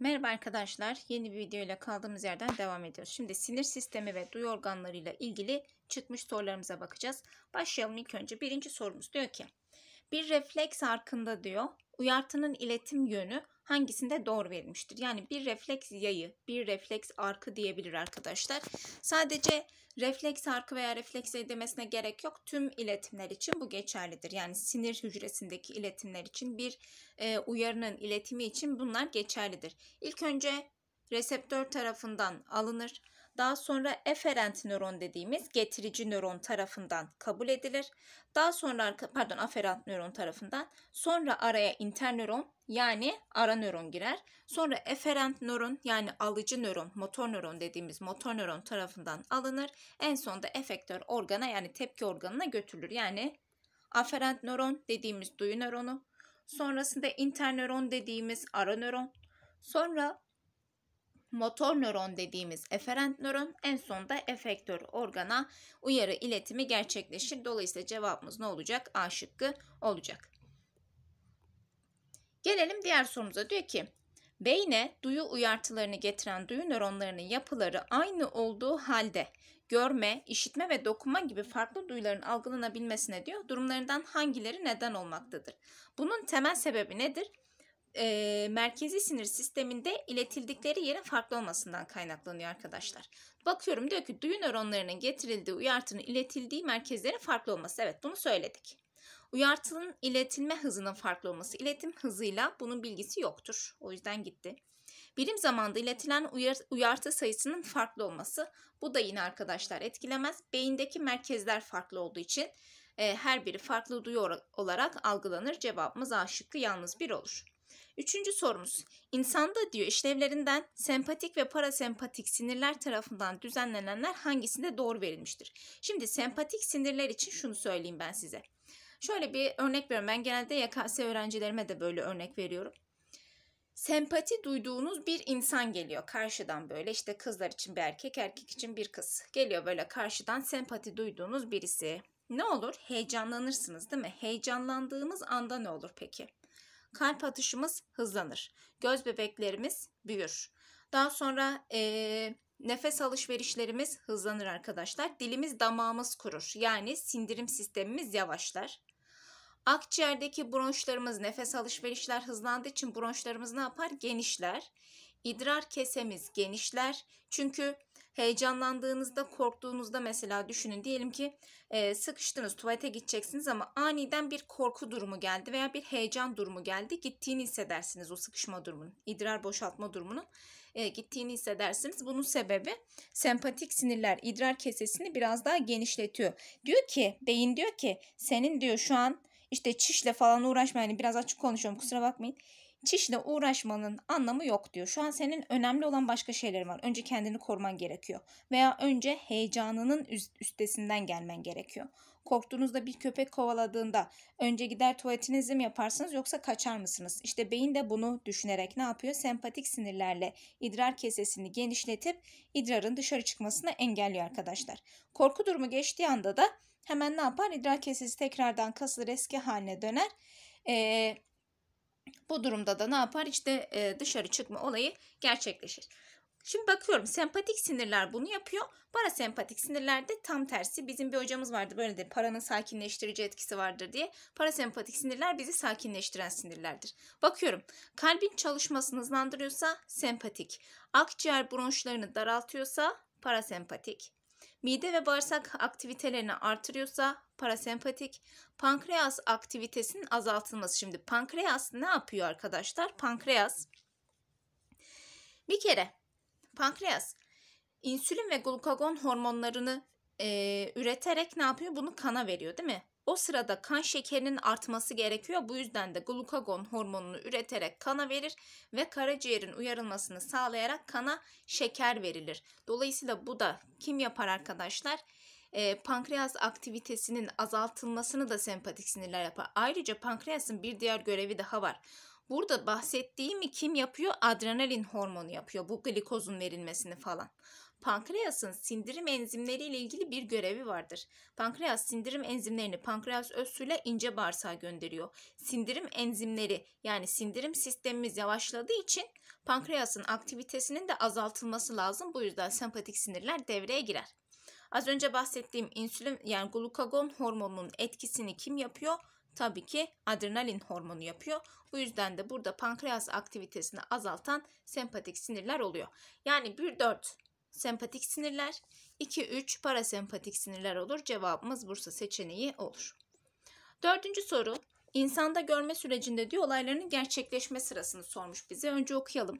Merhaba arkadaşlar. Yeni bir videoyla kaldığımız yerden devam ediyoruz. Şimdi sinir sistemi ve duyu organlarıyla ilgili çıkmış sorularımıza bakacağız. Başlayalım ilk önce. Birinci sorumuz diyor ki bir refleks arkında diyor uyartının iletim yönü hangisinde doğru verilmiştir? Yani bir refleks yayı, bir refleks arkı diyebilir arkadaşlar. Sadece refleks arkı veya refleks yayı demesine gerek yok. Tüm iletimler için bu geçerlidir. Yani sinir hücresindeki iletimler için bir e, uyarının iletimi için bunlar geçerlidir. İlk önce reseptör tarafından alınır daha sonra eferent nöron dediğimiz getirici nöron tarafından kabul edilir. Daha sonra pardon aferent nöron tarafından sonra araya internöron yani ara nöron girer. Sonra eferent nöron yani alıcı nöron, motor nöron dediğimiz motor nöron tarafından alınır. En sonunda efektör organa yani tepki organına götürülür. Yani aferent nöron dediğimiz duyu nöronu, sonrasında internöron dediğimiz ara nöron, sonra motor nöron dediğimiz eferent nöron en sonda efektör organa uyarı iletimi gerçekleşir. Dolayısıyla cevabımız ne olacak? A şıkkı olacak. Gelelim diğer sorumuza. Diyor ki beyne duyu uyartılarını getiren duyu nöronlarının yapıları aynı olduğu halde görme, işitme ve dokunma gibi farklı duyuların algılanabilmesine diyor durumlarından hangileri neden olmaktadır? Bunun temel sebebi nedir? e, merkezi sinir sisteminde iletildikleri yerin farklı olmasından kaynaklanıyor arkadaşlar. Bakıyorum diyor ki duyu nöronlarının getirildiği uyartının iletildiği merkezlerin farklı olması. Evet bunu söyledik. Uyartının iletilme hızının farklı olması. İletim hızıyla bunun bilgisi yoktur. O yüzden gitti. Birim zamanda iletilen uyar, uyartı sayısının farklı olması. Bu da yine arkadaşlar etkilemez. Beyindeki merkezler farklı olduğu için e, her biri farklı duyu olarak algılanır. Cevabımız A şıkkı yalnız bir olur. Üçüncü sorumuz. İnsanda diyor işlevlerinden sempatik ve parasempatik sinirler tarafından düzenlenenler hangisinde doğru verilmiştir? Şimdi sempatik sinirler için şunu söyleyeyim ben size. Şöyle bir örnek veriyorum. Ben genelde YKS öğrencilerime de böyle örnek veriyorum sempati duyduğunuz bir insan geliyor karşıdan böyle işte kızlar için bir erkek erkek için bir kız geliyor böyle karşıdan sempati duyduğunuz birisi ne olur heyecanlanırsınız değil mi heyecanlandığımız anda ne olur peki kalp atışımız hızlanır. Göz bebeklerimiz büyür. Daha sonra e, nefes alışverişlerimiz hızlanır arkadaşlar. Dilimiz damağımız kurur. Yani sindirim sistemimiz yavaşlar. Akciğerdeki bronşlarımız nefes alışverişler hızlandığı için bronşlarımız ne yapar? Genişler. İdrar kesemiz genişler. Çünkü Heyecanlandığınızda, korktuğunuzda mesela düşünün. Diyelim ki e, sıkıştınız, tuvalete gideceksiniz ama aniden bir korku durumu geldi veya bir heyecan durumu geldi. Gittiğini hissedersiniz o sıkışma durumunun, idrar boşaltma durumunun e, gittiğini hissedersiniz. Bunun sebebi sempatik sinirler idrar kesesini biraz daha genişletiyor. Diyor ki, beyin diyor ki senin diyor şu an işte çişle falan uğraşma yani biraz açık konuşuyorum kusura bakmayın çişle uğraşmanın anlamı yok diyor. Şu an senin önemli olan başka şeylerin var. Önce kendini koruman gerekiyor. Veya önce heyecanının üstesinden gelmen gerekiyor. Korktuğunuzda bir köpek kovaladığında önce gider tuvaletinizi mi yaparsınız yoksa kaçar mısınız? İşte beyin de bunu düşünerek ne yapıyor? Sempatik sinirlerle idrar kesesini genişletip idrarın dışarı çıkmasını engelliyor arkadaşlar. Korku durumu geçtiği anda da hemen ne yapar? İdrar kesesi tekrardan kasılır eski haline döner. Ee, bu durumda da ne yapar? İşte e, dışarı çıkma olayı gerçekleşir. Şimdi bakıyorum sempatik sinirler bunu yapıyor. Parasempatik sinirlerde tam tersi. Bizim bir hocamız vardı böyle de paranın sakinleştirici etkisi vardır diye. Parasempatik sinirler bizi sakinleştiren sinirlerdir. Bakıyorum kalbin çalışmasını hızlandırıyorsa sempatik. Akciğer bronşlarını daraltıyorsa parasempatik. Mide ve bağırsak aktivitelerini artırıyorsa parasempatik, pankreas aktivitesinin azaltılması. Şimdi pankreas ne yapıyor arkadaşlar? Pankreas bir kere pankreas insülin ve glukagon hormonlarını e, üreterek ne yapıyor? Bunu kana veriyor değil mi? O sırada kan şekerinin artması gerekiyor. Bu yüzden de glukagon hormonunu üreterek kana verir ve karaciğerin uyarılmasını sağlayarak kana şeker verilir. Dolayısıyla bu da kim yapar arkadaşlar? e, pankreas aktivitesinin azaltılmasını da sempatik sinirler yapar. Ayrıca pankreasın bir diğer görevi daha var. Burada bahsettiğimi kim yapıyor? Adrenalin hormonu yapıyor. Bu glikozun verilmesini falan pankreasın sindirim enzimleriyle ilgili bir görevi vardır. Pankreas sindirim enzimlerini pankreas özsüyle ince bağırsağa gönderiyor. Sindirim enzimleri yani sindirim sistemimiz yavaşladığı için pankreasın aktivitesinin de azaltılması lazım. Bu yüzden sempatik sinirler devreye girer. Az önce bahsettiğim insülin yani glukagon hormonunun etkisini kim yapıyor? Tabii ki adrenalin hormonu yapıyor. Bu yüzden de burada pankreas aktivitesini azaltan sempatik sinirler oluyor. Yani bir 4 sempatik sinirler, 2-3 parasempatik sinirler olur. Cevabımız Bursa seçeneği olur. Dördüncü soru, insanda görme sürecinde diyor olayların gerçekleşme sırasını sormuş bize. Önce okuyalım.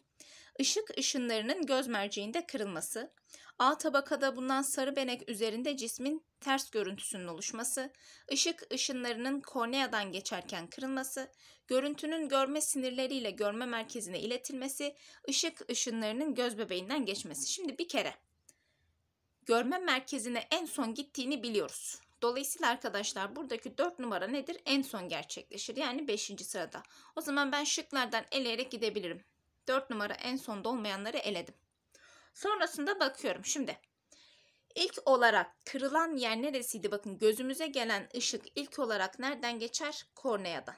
Işık ışınlarının göz merceğinde kırılması, A tabakada bulunan sarı benek üzerinde cismin ters görüntüsünün oluşması, ışık ışınlarının korneadan geçerken kırılması, görüntünün görme sinirleriyle görme merkezine iletilmesi, ışık ışınlarının göz bebeğinden geçmesi. Şimdi bir kere görme merkezine en son gittiğini biliyoruz. Dolayısıyla arkadaşlar buradaki 4 numara nedir? En son gerçekleşir. Yani 5. sırada. O zaman ben şıklardan eleyerek gidebilirim. 4 numara en sonda olmayanları eledim. Sonrasında bakıyorum. Şimdi ilk olarak kırılan yer neresiydi? Bakın gözümüze gelen ışık ilk olarak nereden geçer? Korneadan.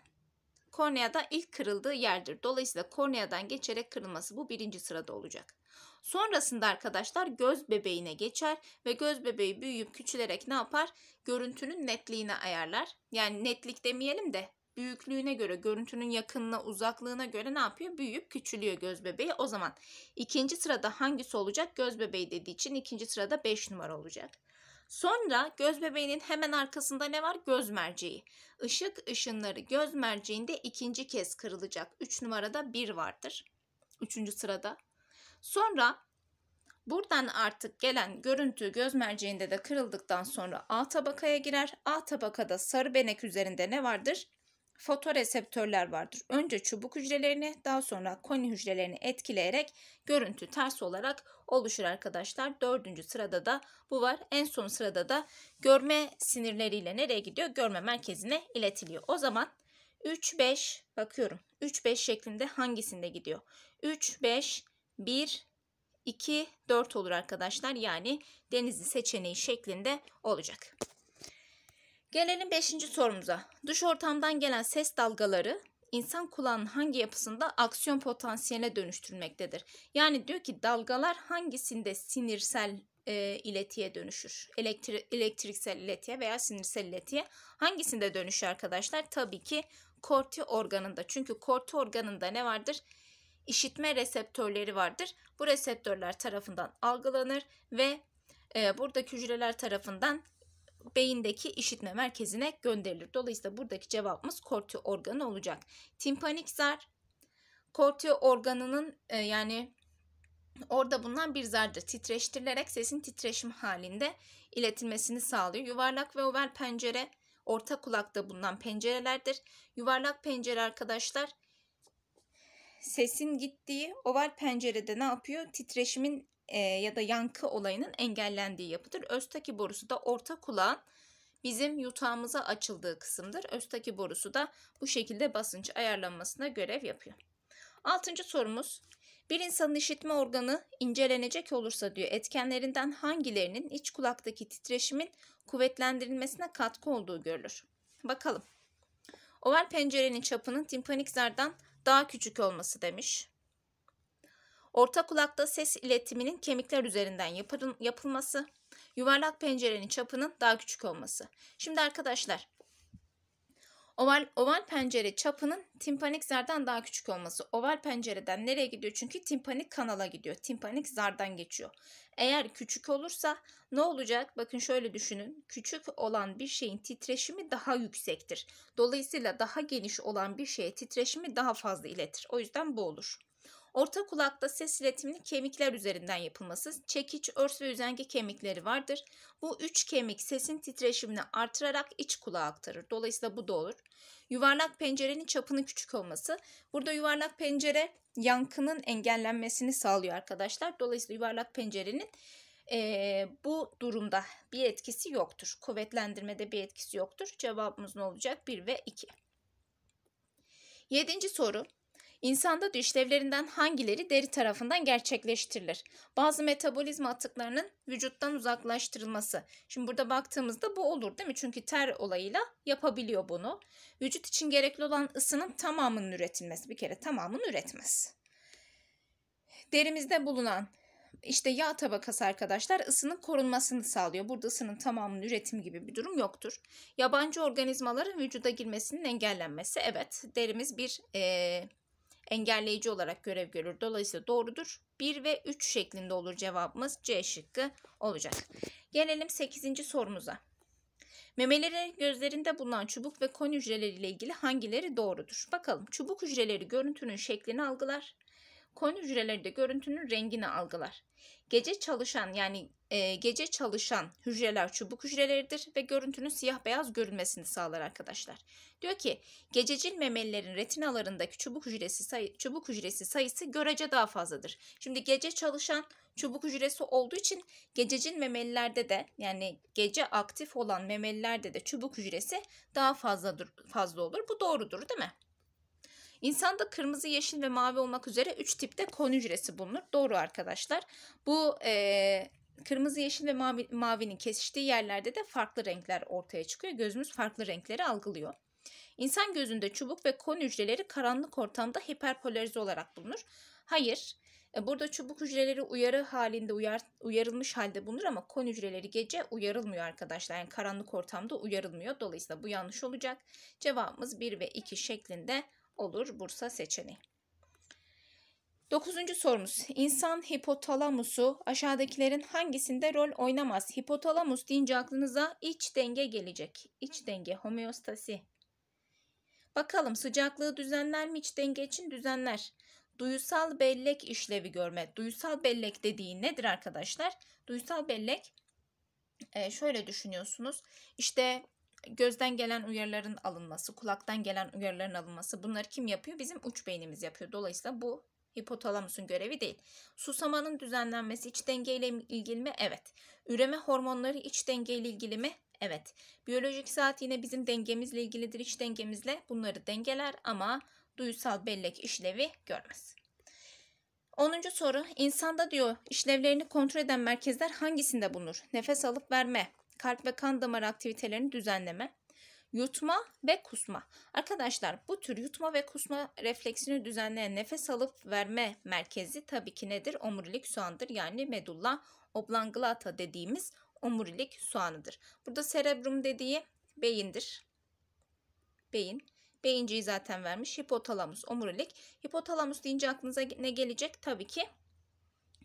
Korneada ilk kırıldığı yerdir. Dolayısıyla korneadan geçerek kırılması bu birinci sırada olacak. Sonrasında arkadaşlar göz bebeğine geçer ve göz bebeği büyüyüp küçülerek ne yapar? Görüntünün netliğini ayarlar. Yani netlik demeyelim de büyüklüğüne göre, görüntünün yakınına, uzaklığına göre ne yapıyor? Büyüyüp küçülüyor göz bebeği. O zaman ikinci sırada hangisi olacak? Göz bebeği dediği için ikinci sırada 5 numara olacak. Sonra göz bebeğinin hemen arkasında ne var? Göz merceği. Işık ışınları göz merceğinde ikinci kez kırılacak. 3 numarada 1 vardır. 3. sırada. Sonra Buradan artık gelen görüntü göz merceğinde de kırıldıktan sonra A tabakaya girer. A tabakada sarı benek üzerinde ne vardır? fotoreseptörler vardır. Önce çubuk hücrelerini daha sonra koni hücrelerini etkileyerek görüntü ters olarak oluşur arkadaşlar. Dördüncü sırada da bu var. En son sırada da görme sinirleriyle nereye gidiyor? Görme merkezine iletiliyor. O zaman 3, 5 bakıyorum. 3, 5 şeklinde hangisinde gidiyor? 3, 5, 1, 2, 4 olur arkadaşlar. Yani denizli seçeneği şeklinde olacak. Gelelim 5. sorumuza. Dış ortamdan gelen ses dalgaları insan kulağının hangi yapısında aksiyon potansiyeline dönüştürmektedir? Yani diyor ki dalgalar hangisinde sinirsel e, iletiye dönüşür? Elektri- elektriksel iletiye veya sinirsel iletiye hangisinde dönüşür arkadaşlar? Tabii ki korti organında. Çünkü korti organında ne vardır? İşitme reseptörleri vardır. Bu reseptörler tarafından algılanır ve e, buradaki hücreler tarafından beyindeki işitme merkezine gönderilir. Dolayısıyla buradaki cevabımız korti organı olacak. Timpanik zar korti organının e, yani orada bulunan bir zarca titreştirilerek sesin titreşim halinde iletilmesini sağlıyor. Yuvarlak ve oval pencere orta kulakta bulunan pencerelerdir. Yuvarlak pencere arkadaşlar sesin gittiği oval pencerede ne yapıyor? Titreşimin ya da yankı olayının engellendiği yapıdır. Östaki borusu da orta kulağın bizim yutağımıza açıldığı kısımdır. Östaki borusu da bu şekilde basınç ayarlanmasına görev yapıyor. Altıncı sorumuz. Bir insanın işitme organı incelenecek olursa diyor etkenlerinden hangilerinin iç kulaktaki titreşimin kuvvetlendirilmesine katkı olduğu görülür. Bakalım. Oval pencerenin çapının timpanik zardan daha küçük olması demiş. Orta kulakta ses iletiminin kemikler üzerinden yapın, yapılması, yuvarlak pencerenin çapının daha küçük olması. Şimdi arkadaşlar Oval, oval pencere çapının timpanik zardan daha küçük olması. Oval pencereden nereye gidiyor? Çünkü timpanik kanala gidiyor. Timpanik zardan geçiyor. Eğer küçük olursa ne olacak? Bakın şöyle düşünün. Küçük olan bir şeyin titreşimi daha yüksektir. Dolayısıyla daha geniş olan bir şeye titreşimi daha fazla iletir. O yüzden bu olur. Orta kulakta ses iletimini kemikler üzerinden yapılması, çekiç, örs ve üzenge kemikleri vardır. Bu üç kemik sesin titreşimini artırarak iç kulağa aktarır. Dolayısıyla bu da olur. Yuvarlak pencerenin çapının küçük olması. Burada yuvarlak pencere yankının engellenmesini sağlıyor arkadaşlar. Dolayısıyla yuvarlak pencerenin e, bu durumda bir etkisi yoktur. Kuvvetlendirmede bir etkisi yoktur. Cevabımız ne olacak? 1 ve 2. Yedinci soru. İnsanda işlevlerinden hangileri deri tarafından gerçekleştirilir? Bazı metabolizma atıklarının vücuttan uzaklaştırılması. Şimdi burada baktığımızda bu olur değil mi? Çünkü ter olayıyla yapabiliyor bunu. Vücut için gerekli olan ısının tamamının üretilmesi. Bir kere tamamını üretmez. Derimizde bulunan işte yağ tabakası arkadaşlar ısının korunmasını sağlıyor. Burada ısının tamamının üretimi gibi bir durum yoktur. Yabancı organizmaların vücuda girmesinin engellenmesi. Evet derimiz bir e, engelleyici olarak görev görür. Dolayısıyla doğrudur. 1 ve 3 şeklinde olur cevabımız C şıkkı olacak. Gelelim 8. sorumuza. Memelerin gözlerinde bulunan çubuk ve kon hücreleriyle ilgili hangileri doğrudur? Bakalım çubuk hücreleri görüntünün şeklini algılar. Koyun hücreleri de görüntünün rengini algılar. Gece çalışan yani e, gece çalışan hücreler çubuk hücreleridir ve görüntünün siyah beyaz görünmesini sağlar arkadaşlar. Diyor ki gececil memelilerin retinalarındaki çubuk hücresi, sayı, çubuk hücresi sayısı görece daha fazladır. Şimdi gece çalışan çubuk hücresi olduğu için gececil memelilerde de yani gece aktif olan memelilerde de çubuk hücresi daha fazladır, fazla olur. Bu doğrudur değil mi? İnsanda kırmızı, yeşil ve mavi olmak üzere 3 tipte kon hücresi bulunur. Doğru arkadaşlar. Bu e, kırmızı, yeşil ve mavi, mavinin kesiştiği yerlerde de farklı renkler ortaya çıkıyor. Gözümüz farklı renkleri algılıyor. İnsan gözünde çubuk ve kon hücreleri karanlık ortamda hiperpolarize olarak bulunur. Hayır, e, Burada çubuk hücreleri uyarı halinde uyar, uyarılmış halde bulunur ama kon hücreleri gece uyarılmıyor arkadaşlar. Yani karanlık ortamda uyarılmıyor. Dolayısıyla bu yanlış olacak. Cevabımız 1 ve 2 şeklinde olur Bursa seçeneği. Dokuzuncu sorumuz. İnsan hipotalamusu aşağıdakilerin hangisinde rol oynamaz? Hipotalamus deyince aklınıza iç denge gelecek. İç denge, homeostasi. Bakalım sıcaklığı düzenler mi iç denge için? Düzenler. Duyusal bellek işlevi görme. duysal bellek dediği nedir arkadaşlar? Duyusal bellek e, şöyle düşünüyorsunuz. İşte gözden gelen uyarıların alınması, kulaktan gelen uyarıların alınması bunları kim yapıyor? Bizim uç beynimiz yapıyor. Dolayısıyla bu hipotalamusun görevi değil. Susamanın düzenlenmesi iç dengeyle ilgili mi? Evet. Üreme hormonları iç dengeyle ilgili mi? Evet. Biyolojik saat yine bizim dengemizle ilgilidir. iç dengemizle bunları dengeler ama duysal bellek işlevi görmez. 10. soru. İnsanda diyor işlevlerini kontrol eden merkezler hangisinde bulunur? Nefes alıp verme, kalp ve kan damar aktivitelerini düzenleme, yutma ve kusma. Arkadaşlar bu tür yutma ve kusma refleksini düzenleyen nefes alıp verme merkezi tabii ki nedir? Omurilik soğandır yani medulla oblongata dediğimiz omurilik soğanıdır. Burada cerebrum dediği beyindir. Beyin. Beyinciyi zaten vermiş. Hipotalamus, omurilik. Hipotalamus deyince aklınıza ne gelecek? Tabii ki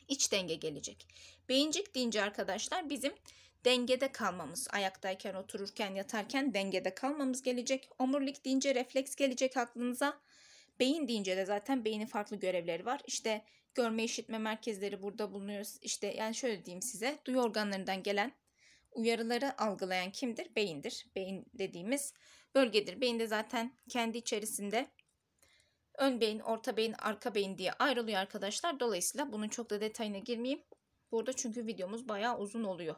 iç denge gelecek. Beyincik deyince arkadaşlar bizim dengede kalmamız, ayaktayken, otururken, yatarken dengede kalmamız gelecek. Omurilik deyince refleks gelecek aklınıza. Beyin deyince de zaten beynin farklı görevleri var. İşte görme işitme merkezleri burada bulunuyor. İşte yani şöyle diyeyim size duyu organlarından gelen uyarıları algılayan kimdir? Beyindir. Beyin dediğimiz bölgedir. Beyinde zaten kendi içerisinde ön beyin, orta beyin, arka beyin diye ayrılıyor arkadaşlar. Dolayısıyla bunun çok da detayına girmeyeyim. Burada çünkü videomuz bayağı uzun oluyor.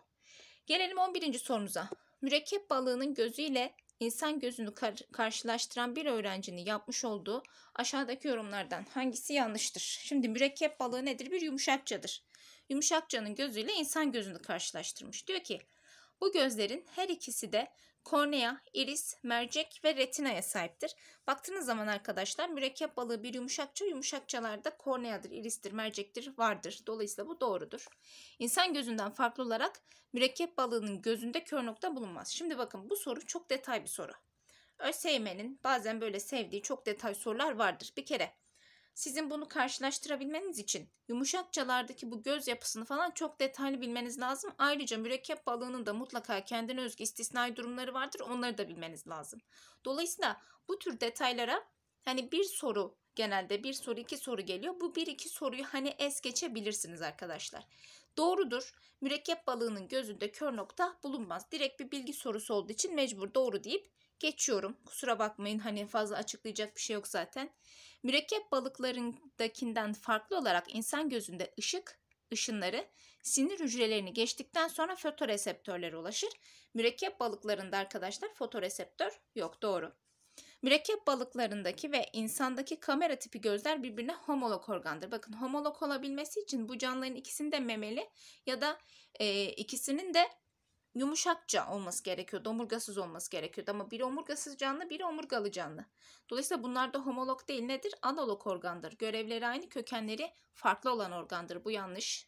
Gelelim 11. sorumuza. Mürekkep balığının gözüyle insan gözünü kar karşılaştıran bir öğrencinin yapmış olduğu aşağıdaki yorumlardan hangisi yanlıştır? Şimdi mürekkep balığı nedir? Bir yumuşakçadır. Yumuşakçanın gözüyle insan gözünü karşılaştırmış. Diyor ki bu gözlerin her ikisi de kornea, iris, mercek ve retinaya sahiptir. Baktığınız zaman arkadaşlar mürekkep balığı bir yumuşakça yumuşakçalarda korneadır, iristir, mercektir vardır. Dolayısıyla bu doğrudur. İnsan gözünden farklı olarak mürekkep balığının gözünde kör nokta bulunmaz. Şimdi bakın bu soru çok detay bir soru. ÖSYM'nin bazen böyle sevdiği çok detay sorular vardır. Bir kere sizin bunu karşılaştırabilmeniz için yumuşakçalardaki bu göz yapısını falan çok detaylı bilmeniz lazım. Ayrıca mürekkep balığının da mutlaka kendine özgü istisnai durumları vardır. Onları da bilmeniz lazım. Dolayısıyla bu tür detaylara hani bir soru genelde bir soru iki soru geliyor. Bu bir iki soruyu hani es geçebilirsiniz arkadaşlar. Doğrudur. Mürekkep balığının gözünde kör nokta bulunmaz. Direkt bir bilgi sorusu olduğu için mecbur doğru deyip Geçiyorum. Kusura bakmayın hani fazla açıklayacak bir şey yok zaten. Mürekkep balıklarındakinden farklı olarak insan gözünde ışık ışınları sinir hücrelerini geçtikten sonra fotoreseptörlere ulaşır. Mürekkep balıklarında arkadaşlar fotoreseptör yok doğru. Mürekkep balıklarındaki ve insandaki kamera tipi gözler birbirine homolog organdır. Bakın homolog olabilmesi için bu canlıların ikisinde memeli ya da e, ikisinin de yumuşakça olması gerekiyor. Omurgasız olması gerekiyordu ama biri omurgasız canlı, biri omurgalı canlı. Dolayısıyla bunlar da homolog değil nedir? Analog organdır. Görevleri aynı, kökenleri farklı olan organdır. Bu yanlış.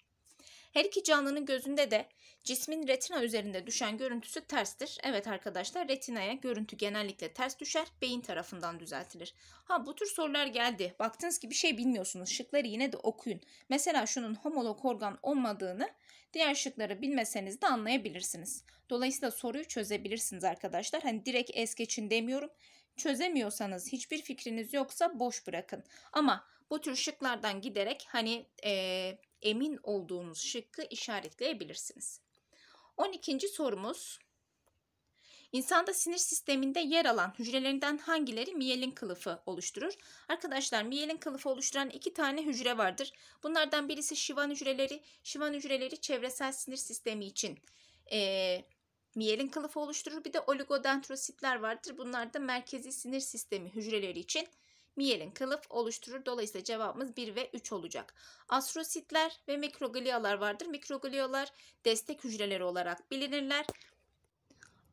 Her iki canlının gözünde de Cismin retina üzerinde düşen görüntüsü terstir. Evet arkadaşlar retinaya görüntü genellikle ters düşer, beyin tarafından düzeltilir. Ha bu tür sorular geldi. Baktınız ki bir şey bilmiyorsunuz. Şıkları yine de okuyun. Mesela şunun homolog organ olmadığını diğer şıkları bilmeseniz de anlayabilirsiniz. Dolayısıyla soruyu çözebilirsiniz arkadaşlar. Hani direkt es geçin demiyorum. Çözemiyorsanız hiçbir fikriniz yoksa boş bırakın. Ama bu tür şıklardan giderek hani e, emin olduğunuz şıkkı işaretleyebilirsiniz. 12. sorumuz. İnsanda sinir sisteminde yer alan hücrelerinden hangileri miyelin kılıfı oluşturur? Arkadaşlar miyelin kılıfı oluşturan iki tane hücre vardır. Bunlardan birisi şivan hücreleri. Şivan hücreleri çevresel sinir sistemi için e, miyelin kılıfı oluşturur. Bir de oligodendrositler vardır. Bunlar da merkezi sinir sistemi hücreleri için miyelin kılıf oluşturur. Dolayısıyla cevabımız 1 ve 3 olacak. Astrositler ve mikroglialar vardır. Mikroglialar destek hücreleri olarak bilinirler.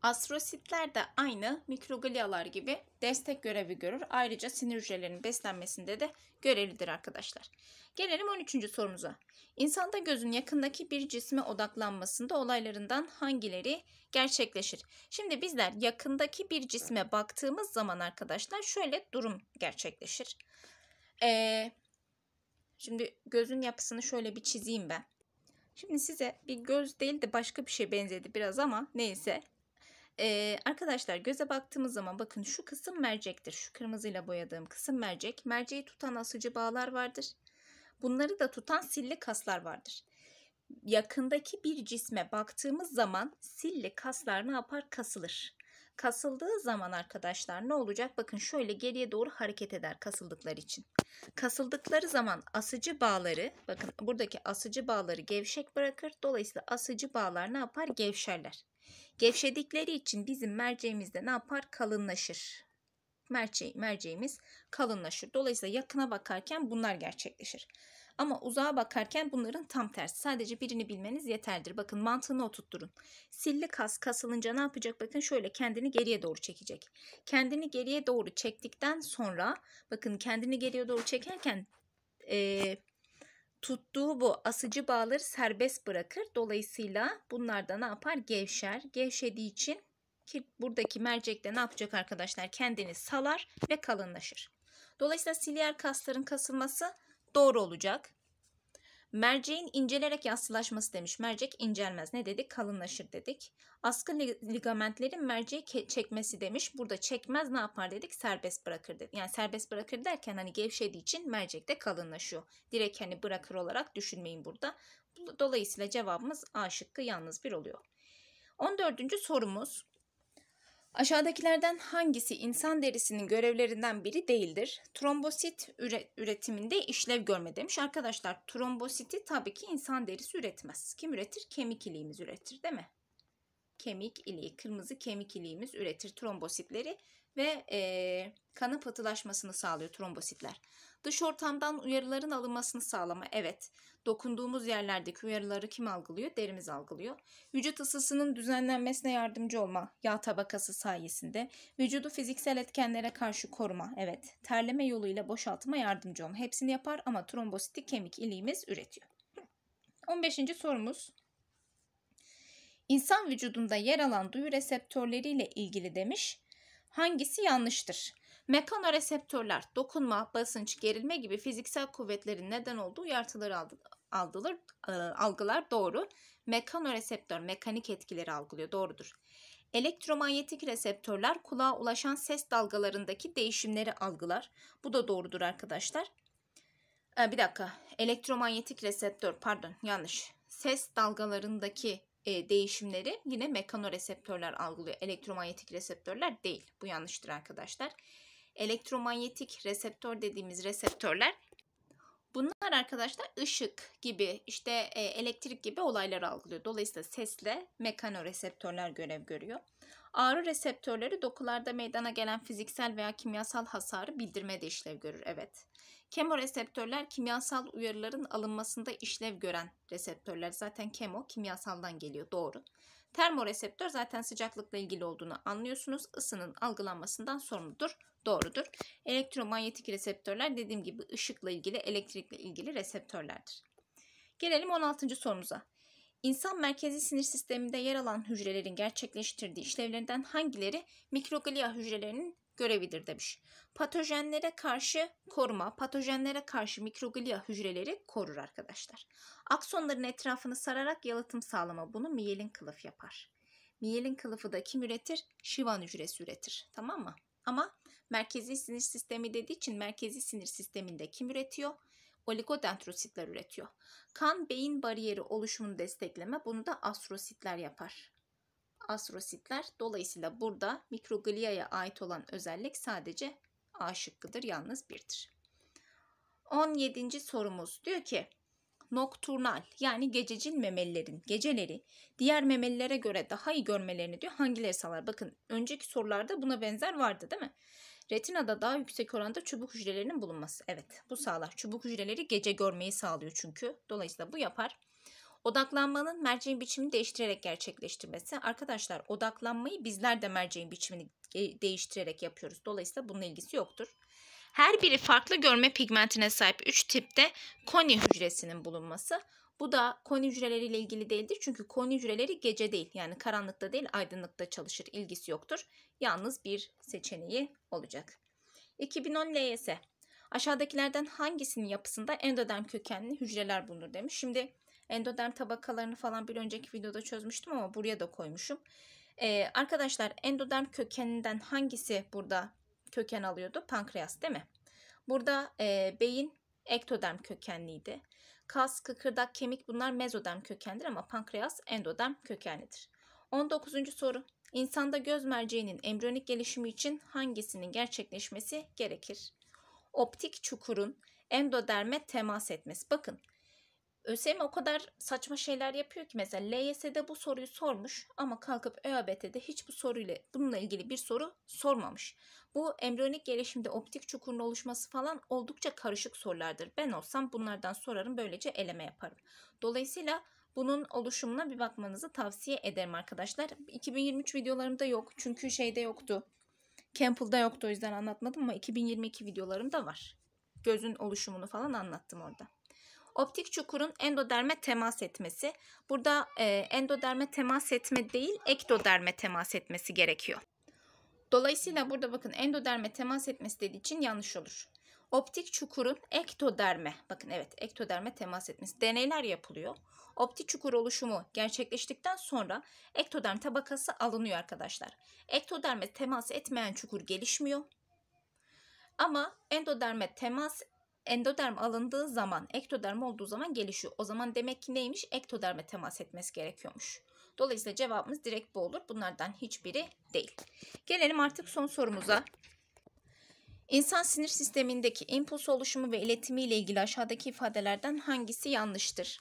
Astrositler de aynı mikroglialar gibi destek görevi görür. Ayrıca sinir hücrelerinin beslenmesinde de görevlidir arkadaşlar. Gelelim 13. sorumuza. İnsanda gözün yakındaki bir cisme odaklanmasında olaylarından hangileri gerçekleşir? Şimdi bizler yakındaki bir cisme baktığımız zaman arkadaşlar şöyle durum gerçekleşir. Ee, şimdi gözün yapısını şöyle bir çizeyim ben. Şimdi size bir göz değil de başka bir şey benzedi biraz ama neyse ee, arkadaşlar göze baktığımız zaman bakın şu kısım mercektir. Şu kırmızıyla boyadığım kısım mercek. Merceği tutan asıcı bağlar vardır. Bunları da tutan silli kaslar vardır. Yakındaki bir cisme baktığımız zaman silli kaslar ne yapar? Kasılır. Kasıldığı zaman arkadaşlar ne olacak? Bakın şöyle geriye doğru hareket eder kasıldıkları için. Kasıldıkları zaman asıcı bağları, bakın buradaki asıcı bağları gevşek bırakır. Dolayısıyla asıcı bağlar ne yapar? Gevşerler. Gevşedikleri için bizim merceğimizde ne yapar? Kalınlaşır. Merce, merceğimiz kalınlaşır. Dolayısıyla yakına bakarken bunlar gerçekleşir. Ama uzağa bakarken bunların tam tersi. Sadece birini bilmeniz yeterlidir. Bakın mantığını oturtturun. Silli kas kasılınca ne yapacak? Bakın şöyle kendini geriye doğru çekecek. Kendini geriye doğru çektikten sonra bakın kendini geriye doğru çekerken e, tuttuğu bu asıcı bağları serbest bırakır. Dolayısıyla bunlar da ne yapar? Gevşer. Gevşediği için ki buradaki mercekte ne yapacak arkadaşlar? Kendini salar ve kalınlaşır. Dolayısıyla siliyer kasların kasılması doğru olacak. Merceğin incelerek yassılaşması demiş. Mercek incelmez. Ne dedik? Kalınlaşır dedik. Askı ligamentlerin merceği çekmesi demiş. Burada çekmez ne yapar dedik? Serbest bırakır dedi. Yani serbest bırakır derken hani gevşediği için mercek de kalınlaşıyor. Direkt hani bırakır olarak düşünmeyin burada. Dolayısıyla cevabımız A şıkkı yalnız bir oluyor. 14. sorumuz Aşağıdakilerden hangisi insan derisinin görevlerinden biri değildir? Trombosit üretiminde işlev görme demiş. Arkadaşlar trombositi tabii ki insan derisi üretmez. Kim üretir? Kemik iliğimiz üretir değil mi? Kemik iliği, kırmızı kemik iliğimiz üretir trombositleri ve e, kanın pıhtılaşmasını sağlıyor trombositler. Dış ortamdan uyarıların alınmasını sağlama. Evet, Dokunduğumuz yerlerdeki uyarıları kim algılıyor? Derimiz algılıyor. Vücut ısısının düzenlenmesine yardımcı olma yağ tabakası sayesinde. Vücudu fiziksel etkenlere karşı koruma. Evet terleme yoluyla boşaltma yardımcı olma. Hepsini yapar ama trombositik kemik iliğimiz üretiyor. 15. sorumuz. İnsan vücudunda yer alan duyu ile ilgili demiş. Hangisi yanlıştır? Mekanoreseptörler dokunma, basınç, gerilme gibi fiziksel kuvvetlerin neden olduğu uyartıları algılar, e, algılar doğru. Mekanoreseptör mekanik etkileri algılıyor doğrudur. Elektromanyetik reseptörler kulağa ulaşan ses dalgalarındaki değişimleri algılar. Bu da doğrudur arkadaşlar. E, bir dakika. Elektromanyetik reseptör pardon yanlış. Ses dalgalarındaki e, değişimleri yine mekanoreseptörler algılıyor. Elektromanyetik reseptörler değil. Bu yanlıştır arkadaşlar. Elektromanyetik reseptör dediğimiz reseptörler Bunlar arkadaşlar ışık gibi işte e, elektrik gibi olayları algılıyor. Dolayısıyla sesle mekanoreseptörler görev görüyor. Ağrı reseptörleri dokularda meydana gelen fiziksel veya kimyasal hasarı bildirmede işlev görür. Evet. Kemoreseptörler kimyasal uyarıların alınmasında işlev gören reseptörler. Zaten kemo kimyasaldan geliyor. Doğru. Termoreseptör zaten sıcaklıkla ilgili olduğunu anlıyorsunuz. Isının algılanmasından sorumludur. Doğrudur. Elektromanyetik reseptörler dediğim gibi ışıkla ilgili, elektrikle ilgili reseptörlerdir. Gelelim 16. sorumuza. İnsan merkezi sinir sisteminde yer alan hücrelerin gerçekleştirdiği işlevlerinden hangileri mikroglia hücrelerinin görebilir demiş. Patojenlere karşı koruma, patojenlere karşı mikroglia hücreleri korur arkadaşlar. Aksonların etrafını sararak yalıtım sağlama bunu miyelin kılıf yapar. Miyelin kılıfı da kim üretir? Şivan hücresi üretir. Tamam mı? Ama merkezi sinir sistemi dediği için merkezi sinir sisteminde kim üretiyor? Oligodendrositler üretiyor. Kan beyin bariyeri oluşumunu destekleme bunu da astrositler yapar astrositler. Dolayısıyla burada mikroglia'ya ait olan özellik sadece A şıkkıdır, yalnız birdir. 17. sorumuz diyor ki nokturnal yani gececil memelilerin geceleri diğer memelilere göre daha iyi görmelerini diyor hangileri sağlar? Bakın önceki sorularda buna benzer vardı değil mi? Retinada daha yüksek oranda çubuk hücrelerinin bulunması. Evet bu sağlar. Çubuk hücreleri gece görmeyi sağlıyor çünkü. Dolayısıyla bu yapar. Odaklanmanın merceğin biçimini değiştirerek gerçekleştirmesi. Arkadaşlar odaklanmayı bizler de merceğin biçimini e, değiştirerek yapıyoruz. Dolayısıyla bunun ilgisi yoktur. Her biri farklı görme pigmentine sahip 3 tipte koni hücresinin bulunması. Bu da koni hücreleriyle ilgili değildir. Çünkü koni hücreleri gece değil yani karanlıkta değil aydınlıkta çalışır ilgisi yoktur. Yalnız bir seçeneği olacak. 2010 LYS. Aşağıdakilerden hangisinin yapısında endoderm kökenli hücreler bulunur demiş. Şimdi Endoderm tabakalarını falan bir önceki videoda çözmüştüm ama buraya da koymuşum. Ee, arkadaşlar endoderm kökeninden hangisi burada köken alıyordu? Pankreas değil mi? Burada e, beyin ektoderm kökenliydi. Kas, kıkırdak, kemik bunlar mezoderm kökendir ama pankreas endoderm kökenlidir. 19. soru. İnsanda göz merceğinin embriyonik gelişimi için hangisinin gerçekleşmesi gerekir? Optik çukurun endoderme temas etmesi. Bakın ÖSYM e o kadar saçma şeyler yapıyor ki mesela LYS'de bu soruyu sormuş ama kalkıp ÖABT'de hiç bu soruyla bununla ilgili bir soru sormamış. Bu embriyonik gelişimde optik çukurun oluşması falan oldukça karışık sorulardır. Ben olsam bunlardan sorarım böylece eleme yaparım. Dolayısıyla bunun oluşumuna bir bakmanızı tavsiye ederim arkadaşlar. 2023 videolarımda yok çünkü şeyde yoktu. Campbell'da yoktu o yüzden anlatmadım ama 2022 videolarımda var. Gözün oluşumunu falan anlattım orada. Optik çukurun endoderme temas etmesi. Burada e, endoderme temas etme değil ektoderme temas etmesi gerekiyor. Dolayısıyla burada bakın endoderme temas etmesi dediği için yanlış olur. Optik çukurun ektoderme, bakın evet ektoderme temas etmesi. Deneyler yapılıyor. Optik çukur oluşumu gerçekleştikten sonra ektoderm tabakası alınıyor arkadaşlar. Ektoderme temas etmeyen çukur gelişmiyor. Ama endoderme temas endoderm alındığı zaman, ektoderm olduğu zaman gelişiyor. O zaman demek ki neymiş? Ektoderme temas etmesi gerekiyormuş. Dolayısıyla cevabımız direkt bu olur. Bunlardan hiçbiri değil. Gelelim artık son sorumuza. İnsan sinir sistemindeki impuls oluşumu ve iletimi ile ilgili aşağıdaki ifadelerden hangisi yanlıştır?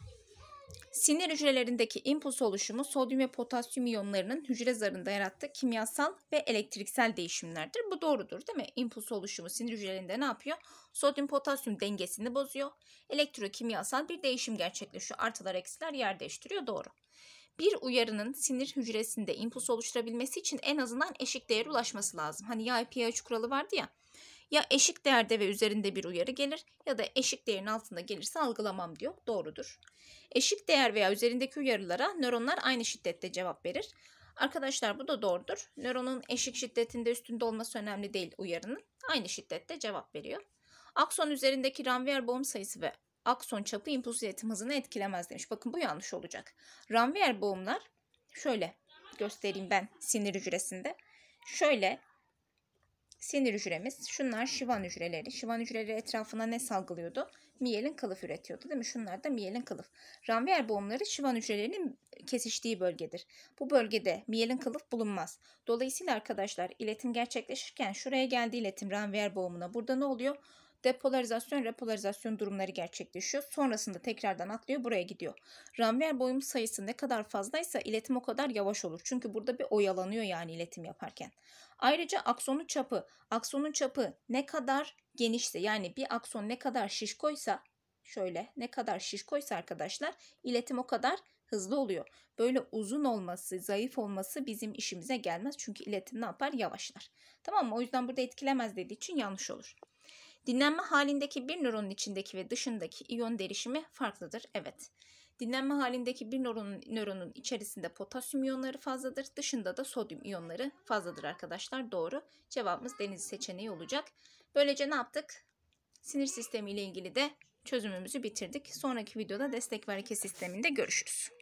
Sinir hücrelerindeki impuls oluşumu sodyum ve potasyum iyonlarının hücre zarında yarattığı kimyasal ve elektriksel değişimlerdir. Bu doğrudur değil mi? İmpuls oluşumu sinir hücrelerinde ne yapıyor? Sodyum potasyum dengesini bozuyor. Elektrokimyasal bir değişim gerçekleşiyor. Artılar eksiler yer değiştiriyor doğru. Bir uyarının sinir hücresinde impuls oluşturabilmesi için en azından eşik değere ulaşması lazım. Hani yay pH kuralı vardı ya ya eşik değerde ve üzerinde bir uyarı gelir ya da eşik değerin altında gelirse algılamam diyor. Doğrudur. Eşik değer veya üzerindeki uyarılara nöronlar aynı şiddette cevap verir. Arkadaşlar bu da doğrudur. Nöronun eşik şiddetinde üstünde olması önemli değil uyarının. Aynı şiddette cevap veriyor. Akson üzerindeki Ranvier boğum sayısı ve akson çapı impuls iletim hızını etkilemez demiş. Bakın bu yanlış olacak. Ranvier boğumlar şöyle göstereyim ben sinir hücresinde. Şöyle sinir hücremiz. Şunlar şivan hücreleri. Şivan hücreleri etrafına ne salgılıyordu? Miyelin kılıf üretiyordu değil mi? Şunlar da miyelin kılıf. Ranvier boğumları şivan hücrelerinin kesiştiği bölgedir. Bu bölgede miyelin kılıf bulunmaz. Dolayısıyla arkadaşlar iletim gerçekleşirken şuraya geldi iletim Ranvier boğumuna. Burada ne oluyor? depolarizasyon, repolarizasyon durumları gerçekleşiyor. Sonrasında tekrardan atlıyor buraya gidiyor. Ranvier boyum sayısı ne kadar fazlaysa iletim o kadar yavaş olur. Çünkü burada bir oyalanıyor yani iletim yaparken. Ayrıca aksonun çapı, aksonun çapı ne kadar genişse yani bir akson ne kadar şişkoysa şöyle ne kadar şişkoysa arkadaşlar iletim o kadar hızlı oluyor. Böyle uzun olması, zayıf olması bizim işimize gelmez. Çünkü iletim ne yapar? Yavaşlar. Tamam mı? O yüzden burada etkilemez dediği için yanlış olur. Dinlenme halindeki bir nöronun içindeki ve dışındaki iyon derişimi farklıdır. Evet. Dinlenme halindeki bir nöronun, nöronun içerisinde potasyum iyonları fazladır. Dışında da sodyum iyonları fazladır arkadaşlar. Doğru. Cevabımız deniz seçeneği olacak. Böylece ne yaptık? Sinir sistemi ile ilgili de çözümümüzü bitirdik. Sonraki videoda destek ve hareket sisteminde görüşürüz.